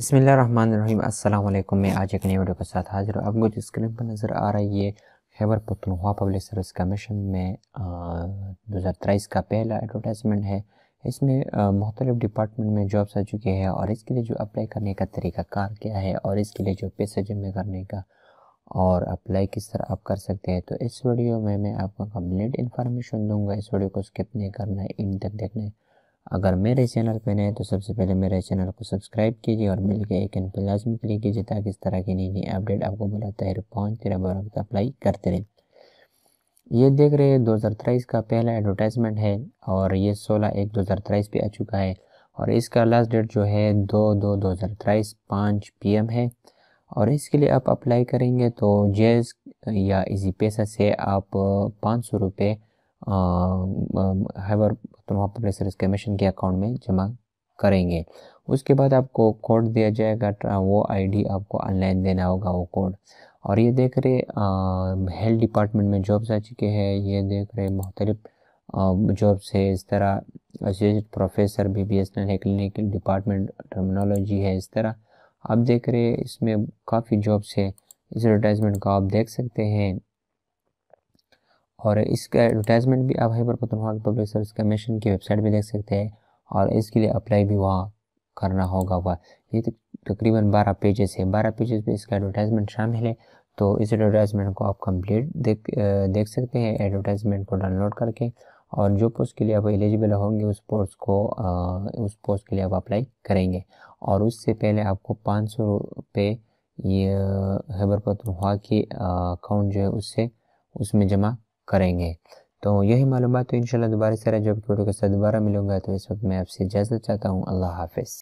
अस्सलाम वालेकुम मैं आज एक नई वीडियो के साथ हाजिर हूँ आपको जो स्क्रीन पर नज़र आ रही है Khyber Pakhtunkhwa public service commission में दो हज़ार तेईस का पहला एडवर्टाइजमेंट है इसमें मुख्तलिफ डिपार्टमेंट में जॉब्स आ चुके हैं और इसके लिए जो अप्लाई करने का तरीका कार क्या है और इसके लिए जो पैसे जमा करने का और अप्लाई किस तरह आप कर सकते हैं तो इस वीडियो में मैं आपको कम्प्लीट इन्फॉर्मेशन दूंगा इस वीडियो को स्किप नहीं करना है इन तक देखना है अगर मेरे चैनल पर नए तो सबसे पहले मेरे चैनल को सब्सक्राइब कीजिए और मिल के एक पर लाजमी क्लिक कीजिए ताकि इस तरह की नई नई अपडेट आपको बुलाता पहुँचते रहे और अप्लाई करते रहें ये देख रहे हैं दो हज़ार तेईस का पहला एडवर्टाइजमेंट है और ये सोलह एक दो हज़ार तेईस पर आ चुका है और इसका लास्ट डेट जो है दो दो दो हज़ार तेईस पाँच पी एम है और इसके लिए आप अप्लाई करेंगे तो जेज या इजी पैसा से आप पाँच सौ रुपये हैवर तो आप अपने सर्विस कमीशन के अकाउंट में जमा करेंगे उसके बाद आपको कोड दिया जाएगा वो आईडी आपको ऑनलाइन देना होगा वो कोड और ये देख रहे हेल्थ डिपार्टमेंट में जॉब्स आ चुके हैं ये देख रहे मुख्तलिफ जॉब्स है इस तरह associate professor B B S N है क्लिनिक डिपार्टमेंट टर्मिनोलॉजी है इस तरह आप देख रहे इसमें काफ़ी जॉब्स है इस एडवर्टाइजमेंट को आप देख सकते हैं और इसका एडवर्टाइजमेंट भी आप Khyber Pakhtunkhwa public service commission की वेबसाइट भी देख सकते हैं और इसके लिए अप्लाई भी वहाँ करना होगा वह ये तो तकरीबन बारह पेजेस है बारह पेजेस पर इसका एडवर्टाइजमेंट शामिल है तो इस एडवर्टाइजमेंट को आप कंप्लीट देख देख सकते हैं एडवर्टाइजमेंट को डाउनलोड करके और जो पोस्ट के लिए आप एलिजिबल होंगे उस पोस्ट को आ, उस पोस्ट के लिए आप अप्लाई करेंगे और उससे पहले आपको पाँच सौ रुपये ये हैबर पतनवा की अकाउंट जो है उससे उसमें जमा करेंगे तो यही मालूम तो इन दोबारा से रहा जब वीडियो के साथ दोबारा मिलूंगा तो इस वक्त मैं आपसे इजाज़त चाहता हूँ अल्लाह हाफिज़